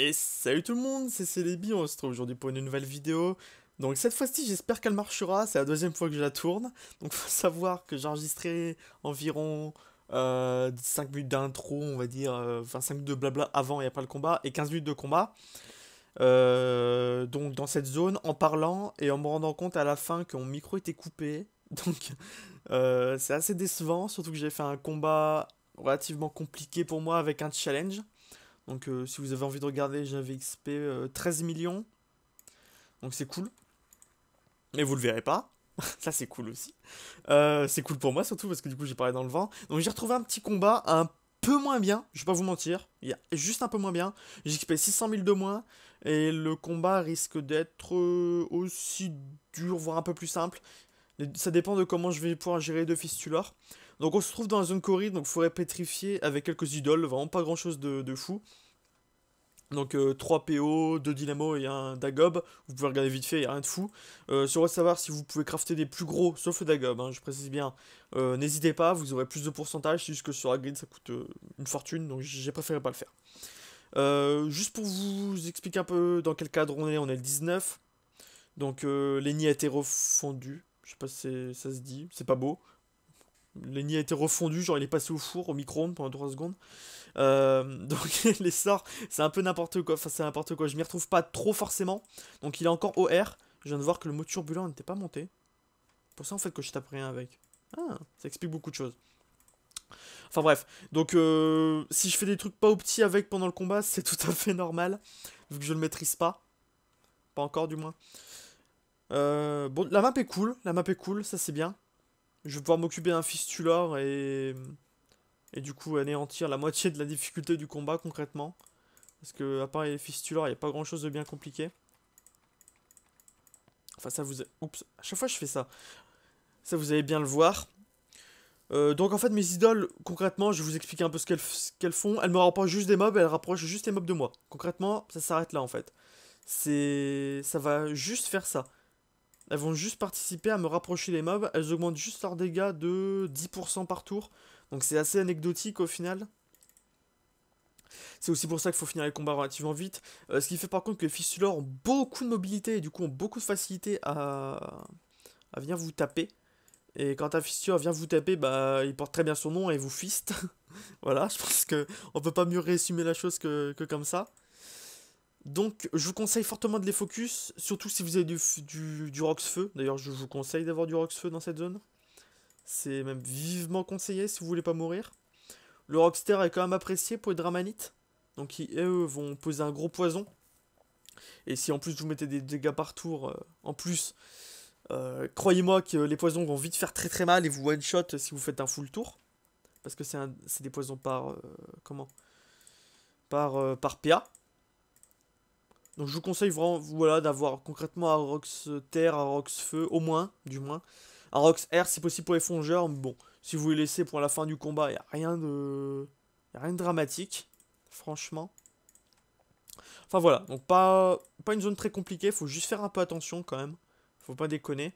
Et salut tout le monde, c'est Célébi, on se retrouve aujourd'hui pour une nouvelle vidéo. Donc cette fois-ci, j'espère qu'elle marchera, c'est la deuxième fois que je la tourne. Donc faut savoir que j'ai enregistré environ 5 euh, minutes d'intro, on va dire, euh, enfin 5 minutes de blabla avant et après le combat, et 15 minutes de combat. Euh, donc dans cette zone, en parlant et en me rendant compte à la fin que mon micro était coupé. Donc c'est assez décevant, surtout que j'ai fait un combat relativement compliqué pour moi avec un challenge. Donc euh, si vous avez envie de regarder, j'avais XP 13 euh, millions. Donc c'est cool. Mais vous le verrez pas. Ça c'est cool aussi. Euh, c'est cool pour moi surtout parce que du coup j'ai parlé dans le vent. Donc j'ai retrouvé un petit combat un peu moins bien. Je vais pas vous mentir. Il y a juste un peu moins bien. J'ai XP 600 000 de moins. Et le combat risque d'être aussi dur, voire un peu plus simple. Ça dépend de comment je vais pouvoir gérer deux fistulors. Donc on se trouve dans la zone Corrid donc faudrait pétrifier avec quelques idoles, vraiment pas grand chose de, fou. Donc 3 PO, 2 Dynamo et un Dagob. Vous pouvez regarder vite fait, il n'y a rien de fou. Euh, sur savoir si vous pouvez crafter des plus gros, sauf le Dagob, hein, je précise bien. Euh, n'hésitez pas, vous aurez plus de pourcentage, c'est juste que sur la ça coûte euh, une fortune, donc j'ai préféré pas le faire. Euh, juste pour vous expliquer un peu dans quel cadre on est, on est le 19. Donc les nids a été je sais pas si ça se dit, c'est pas beau le nid a été refondu, genre il est passé au four, au micro-ondes pendant 3 secondes. Euh, donc les sorts, c'est un peu n'importe quoi, enfin c'est n'importe quoi, je m'y retrouve pas trop forcément. Donc il est encore OR, je viens de voir que le mot turbulent n'était pas monté. Pour ça en fait que je tape rien avec. Ah, ça explique beaucoup de choses. Enfin bref, donc euh, si je fais des trucs pas au petit avec pendant le combat, c'est tout à fait normal, vu que je le maîtrise pas. Pas encore du moins. Euh, bon, la map est cool, la map est cool, ça c'est bien je vais pouvoir m'occuper d'un fistulor et, et du coup anéantir la moitié de la difficulté du combat concrètement. Parce que à part les fistuleurs, il n'y a pas grand chose de bien compliqué. Enfin ça vous... Oups, à chaque fois je fais ça. Ça vous allez bien le voir. Euh, donc en fait mes idoles, concrètement, je vais vous expliquer un peu ce qu'elles font. Elles me rapprochent juste des mobs, elles rapprochent juste les mobs de moi. Concrètement, ça s'arrête là en fait. C'est... Ça va juste faire ça. Elles vont juste participer à me rapprocher les mobs. Elles augmentent juste leurs dégâts de 10% par tour. Donc c'est assez anecdotique au final. C'est aussi pour ça qu'il faut finir les combats relativement vite. Euh, ce qui fait par contre que les fistuleurs ont beaucoup de mobilité et du coup ont beaucoup de facilité à, à venir vous taper. Et quand un fissure vient vous taper, bah, il porte très bien son nom et vous fiste. voilà, je pense qu'on peut pas mieux résumer la chose que, que comme ça. Donc, je vous conseille fortement de les focus, surtout si vous avez du, du, du Roxfeu. D'ailleurs, je vous conseille d'avoir du Roxfeu dans cette zone. C'est même vivement conseillé si vous voulez pas mourir. Le Rockster est quand même apprécié pour les Dramanites. Donc, ils, eux, vont poser un gros poison. Et si en plus vous mettez des dégâts par tour, euh, en plus, euh, croyez-moi que les poisons vont vite faire très très mal et vous one-shot si vous faites un full tour. Parce que c'est des poisons par... Euh, comment Par, par PA. Donc je vous conseille vraiment voilà, d'avoir concrètement un Rox Terre, un Rox Feu, au moins, du moins. Un Rox Air si possible pour les fongeurs, mais bon, si vous les laissez pour la fin du combat, il n'y a rien de... a rien de dramatique, franchement. Enfin voilà, donc pas, pas une zone très compliquée, faut juste faire un peu attention quand même. Faut pas déconner.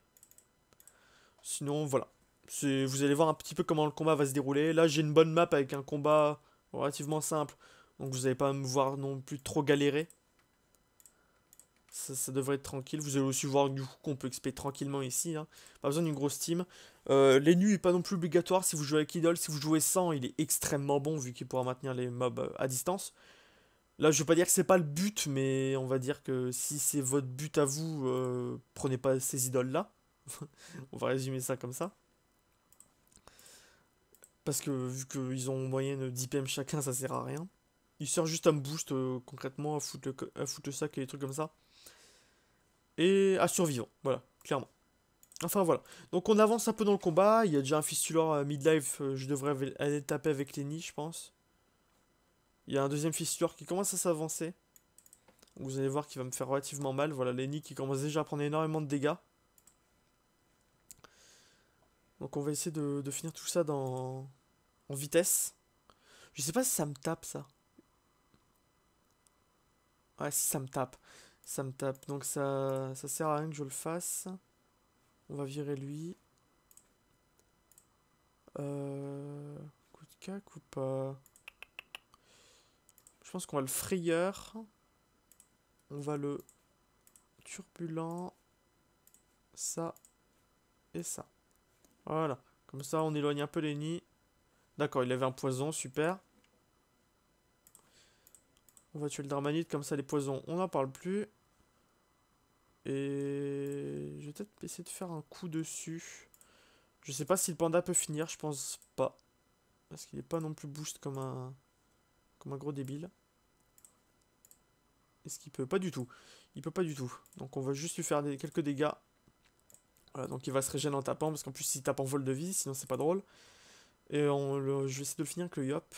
Sinon, voilà. Vous allez voir un petit peu comment le combat va se dérouler. Là, j'ai une bonne map avec un combat relativement simple. Donc vous n'allez pas me voir non plus trop galérer. Ça, devrait être tranquille. Vous allez aussi voir du coup qu'on peut XP tranquillement ici. Hein. Pas besoin d'une grosse team. Euh, les nus est pas non plus obligatoire si vous jouez avec Idol. Si vous jouez sans, il est extrêmement bon vu qu'il pourra maintenir les mobs euh, à distance. Là, je vais pas dire que c'est pas le but, mais on va dire que si c'est votre but à vous, euh, prenez pas ces idoles-là. on va résumer ça comme ça. Parce que vu qu'ils ont en moyenne 10 PM chacun, ça sert à rien. Il sert juste à me boost concrètement, à foutre, le, à foutre le sac et des trucs comme ça et à survivre, Voilà, clairement. Enfin voilà. Donc on avance un peu dans le combat. Il y a déjà un à euh, midlife. Euh, je devrais aller taper avec Lenny, je pense. Il y a un deuxième fistulor qui commence à s'avancer. Vous allez voir qu'il va me faire relativement mal. Voilà, Lenny qui commence déjà à prendre énormément de dégâts. Donc on va essayer de, de finir tout ça dans... en vitesse. Je sais pas si ça me tape ça. Ouais, si ça me tape. Ça me tape, donc ça, ça sert à rien que je le fasse. On va virer lui. Euh, coup de cac ou pas Je pense qu'on va le frayeur. On va le turbulent. Ça et ça. Voilà. Comme ça, on éloigne un peu les nids. D'accord, il avait un poison, super. On va tuer le Dramanite, comme ça les poisons, on n'en parle plus. Et je vais peut-être essayer de faire un coup dessus. Je sais pas si le panda peut finir, je pense pas. Parce qu'il est pas non plus boost comme un, comme un gros débile. Est-ce qu'il peut Pas du tout. Il peut pas du tout. Donc on va juste lui faire des, quelques dégâts. Voilà, donc il va se régénérer en tapant, parce qu'en plus il tape en vol de vie, sinon c'est pas drôle. Et on, je vais essayer de finir avec le yop.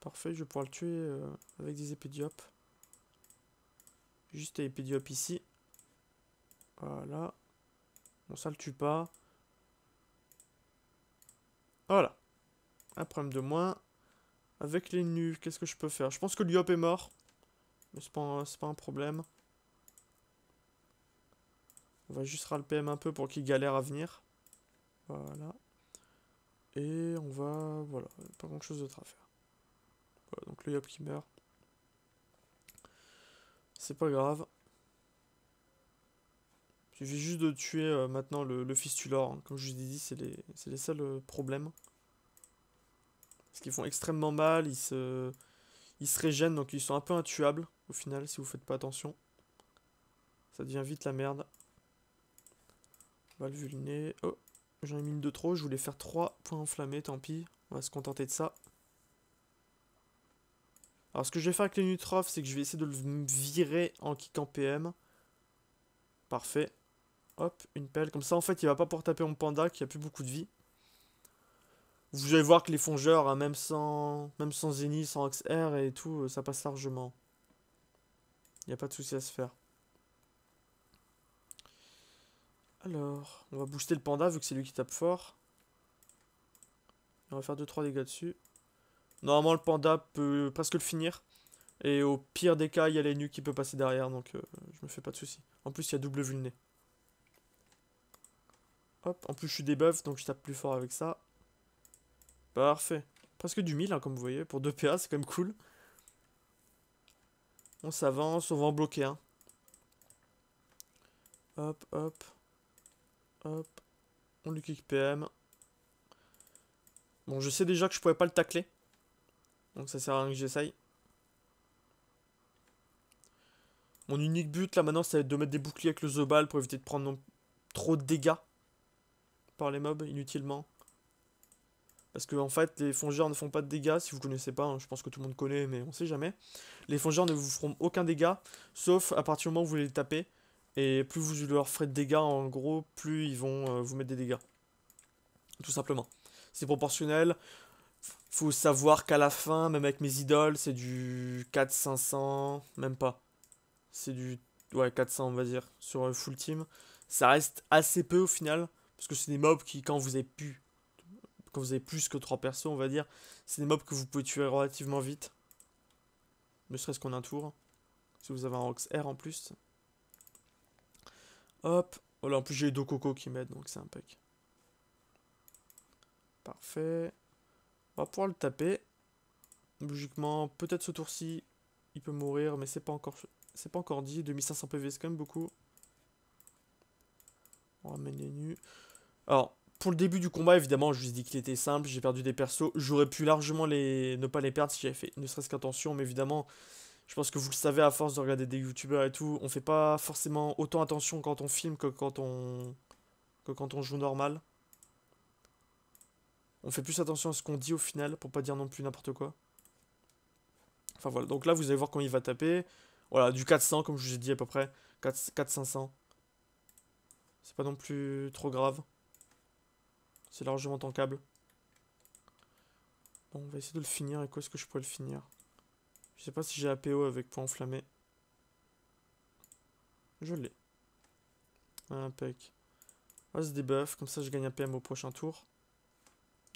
Parfait, je vais pouvoir le tuer euh, avec des épées de yop. Juste Epidiop ici. Voilà. Bon, ça le tue pas. Voilà. Un problème de moins. Avec les nus, qu'est-ce que je peux faire Je pense que l'Iop est mort. Mais c'est pas, pas un problème. On va juste le PM un peu pour qu'il galère à venir. Voilà. Et on va... Voilà, pas grand-chose d'autre à faire. Voilà, donc le Yop qui meurt. C'est pas grave. Il suffit juste de tuer euh, maintenant le, le fistulor. Hein. Comme je vous ai dit, c'est les, les seuls euh, problèmes. Parce qu'ils font extrêmement mal, ils se, ils se régènent, donc ils sont un peu intuables au final si vous faites pas attention. Ça devient vite la merde. Valvuliné. Oh, j'en ai mis une de trop, je voulais faire 3 points enflammés, tant pis. On va se contenter de ça. Alors ce que je vais faire avec les Nutrof, c'est que je vais essayer de le virer en kickant PM. Parfait. Hop, une pelle. Comme ça, en fait, il va pas pouvoir taper mon panda qui a plus beaucoup de vie. Vous allez voir que les fongeurs, hein, même sans même sans Zeni, sans XR et tout, euh, ça passe largement. Il n'y a pas de souci à se faire. Alors, on va booster le panda vu que c'est lui qui tape fort. On va faire 2-3 dégâts dessus. Normalement, le panda peut presque le finir. Et au pire des cas, il y a les qui peut passer derrière, donc euh, je me fais pas de soucis. En plus, il y a double vue nez. Hop, en plus je suis débuff, donc je tape plus fort avec ça. Parfait. Presque du 1000, hein, comme vous voyez. Pour 2 PA, c'est quand même cool. On s'avance, on va en bloquer un. Hop, hop. Hop. On lui kick PM. Bon, je sais déjà que je pouvais pas le tacler. Donc ça sert à rien que j'essaye. Mon unique but là maintenant c'est de mettre des boucliers avec le Zobal pour éviter de prendre trop de dégâts par les mobs inutilement. Parce que en fait les fongeurs ne font pas de dégâts, si vous connaissez pas, hein, je pense que tout le monde connaît mais on sait jamais. Les fongeurs ne vous feront aucun dégât, sauf à partir du moment où vous les tapez. Et plus vous leur ferez de dégâts en gros, plus ils vont euh, vous mettre des dégâts. Tout simplement. C'est proportionnel. Faut savoir qu'à la fin, même avec mes idoles, c'est du 4-500, même pas. C'est du ouais, 400 on va dire sur full team. Ça reste assez peu au final parce que c'est des mobs qui quand vous avez pu quand vous avez plus que 3 persos, on va dire, c'est des mobs que vous pouvez tuer relativement vite. Ne serait-ce qu'en un tour. Si vous avez un Rox R en plus. Hop. Oh là, en plus j'ai deux cocos qui m'aident, donc c'est un pack. Parfait. On va pouvoir le taper. Logiquement, peut-être ce tour-ci, il peut mourir, mais c'est pas encore c'est pas encore dit. 2500 PV, c'est quand même beaucoup. On ramène les nus. Alors, pour le début du combat, évidemment, je vous ai dit qu'il était simple. J'ai perdu des persos. J'aurais pu largement les... ne pas les perdre si j'avais fait ne serait-ce qu'attention. Mais évidemment, je pense que vous le savez à force de regarder des youtubeurs et tout. On fait pas forcément autant attention quand on filme que quand on, que quand on joue normal on fait plus attention à ce qu'on dit au final pour pas dire non plus n'importe quoi. Enfin voilà, donc là vous allez voir comment il va taper. Voilà, du 400 comme je vous ai dit à peu près. 4-500. C'est pas non plus trop grave. C'est largement tankable. Bon, on va essayer de le finir. Et quoi est-ce que je pourrais le finir Je sais pas si j'ai APO avec point enflammé. Je l'ai. Impec. On va se débuff, comme ça je gagne un PM au prochain tour.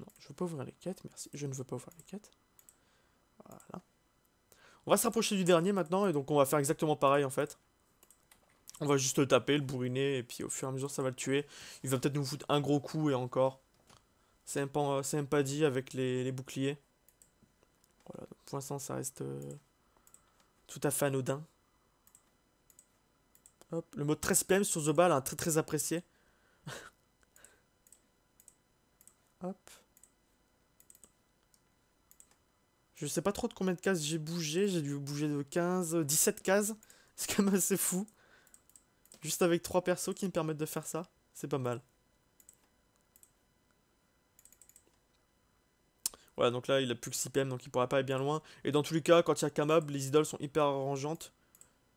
Non, je veux pas ouvrir les quêtes, merci. Je ne veux pas ouvrir les quêtes. Voilà. On va se rapprocher du dernier maintenant, et donc on va faire exactement pareil en fait. On va juste le taper, le bourriner, et puis au fur et à mesure ça va le tuer. Il va peut-être nous foutre un gros coup et encore. C'est un, pan, pas dit avec les, boucliers. Voilà, pour l'instant ça reste euh, tout à fait anodin. Hop, le mode 13 PM sur The Ball, très très apprécié. Hop. Je sais pas trop de combien de cases j'ai bougé. J'ai dû bouger de 15, 17 euh, cases. C'est quand même assez fou. Juste avec 3 persos qui me permettent de faire ça. C'est pas mal. Voilà, donc là, il a plus que 6 PM, donc il pourra pas aller bien loin. Et dans tous les cas, quand il y a Kamab, les idoles sont hyper arrangeantes.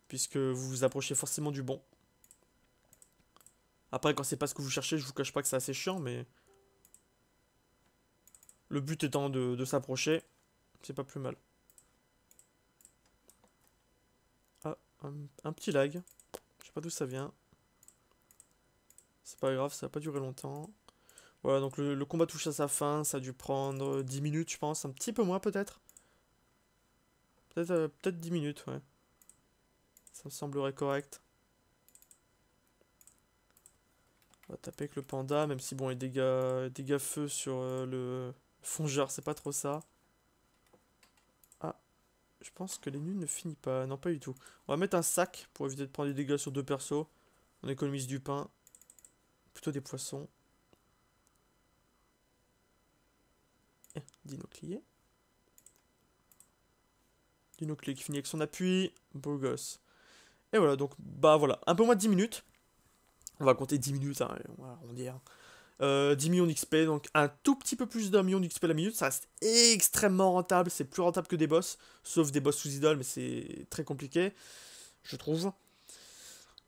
Puisque vous vous approchez forcément du bon. Après, quand c'est pas ce que vous cherchez, je vous cache pas que c'est assez chiant, mais... Le but étant de s'approcher. C'est pas plus mal. Ah, un, petit lag. Je sais pas d'où ça vient. C'est pas grave, ça va pas durer longtemps. Voilà, donc le, combat touche à sa fin. Ça a dû prendre 10 euh, minutes, je pense. Un petit peu moins, peut-être. Peut-être 10 euh, minutes, ouais. Ça me semblerait correct. On va taper avec le panda, même si, bon, il dégâts, dégâts feu sur euh, le fongeur, c'est pas trop ça je pense que les nunes ne finit pas. Non, pas du tout. On va mettre un sac pour éviter de prendre des dégâts sur deux persos. On économise du pain. Plutôt des poissons. Eh, dinoclier. Dinoclier qui finit avec son appui. Beau gosse. Et voilà, donc, bah voilà. Un peu moins de 10 minutes. On va compter 10 minutes, hein, on va arrondir. 10 euh, millions d'XP, donc un tout petit peu plus d'un million d'XP la minute, ça reste extrêmement rentable, c'est plus rentable que des boss, sauf des boss sous idole, mais c'est très compliqué, je trouve.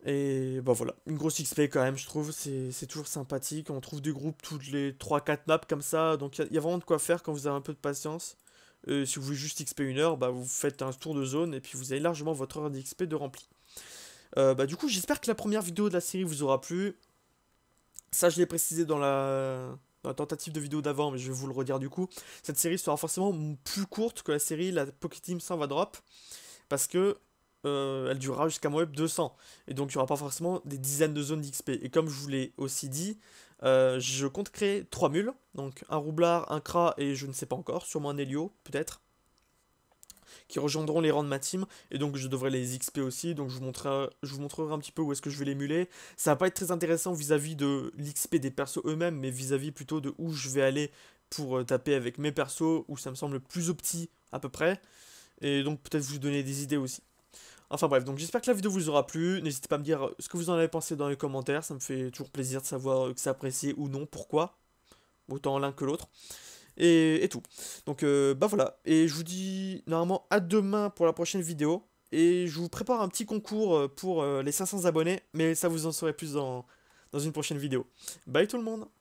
Et bah voilà, une grosse XP quand même, je trouve, c'est toujours sympathique, on trouve des groupes toutes les 3-4 maps comme ça, donc il y, a vraiment de quoi faire quand vous avez un peu de patience. Euh, si vous voulez juste XP une heure, bah, vous faites un tour de zone et puis vous avez largement votre heure d'XP de rempli. Euh, bah, du coup, j'espère que la première vidéo de la série vous aura plu ça je l'ai précisé dans la... tentative de vidéo d'avant, mais je vais vous le redire du coup, cette série sera forcément plus courte que la série La Pocket Team 100 va drop, parce que euh, elle durera jusqu'à moins 200, et donc il n'y aura pas forcément des dizaines de zones d'XP. Et comme je vous l'ai aussi dit, euh, je compte créer 3 mules, donc un roublard, un cra et je ne sais pas encore, sûrement un hélio peut-être, qui rejoindront les rangs de ma team, et donc je devrais les XP aussi, donc je vous montrerai, je vous montrerai un petit peu où est-ce que je vais les muler. Ça va pas être très intéressant vis-à-vis de l'XP des persos eux-mêmes, mais vis-à-vis -vis plutôt de où je vais aller pour euh, taper avec mes persos, où ça me semble plus opti à peu près, et donc peut-être vous donner des idées aussi. Enfin bref, donc j'espère que la vidéo vous aura plu. N'hésitez pas à me dire euh, ce que vous en avez pensé dans les commentaires. Ça me fait toujours plaisir de savoir euh, que c'est apprécié ou non, pourquoi. Autant l'un que l'autre et, tout. Donc euh, bah voilà, et je vous dis normalement à demain pour la prochaine vidéo, et je vous prépare un petit concours euh, pour euh, les 500 abonnés, mais ça vous en saurez plus dans, dans une prochaine vidéo. Bye tout le monde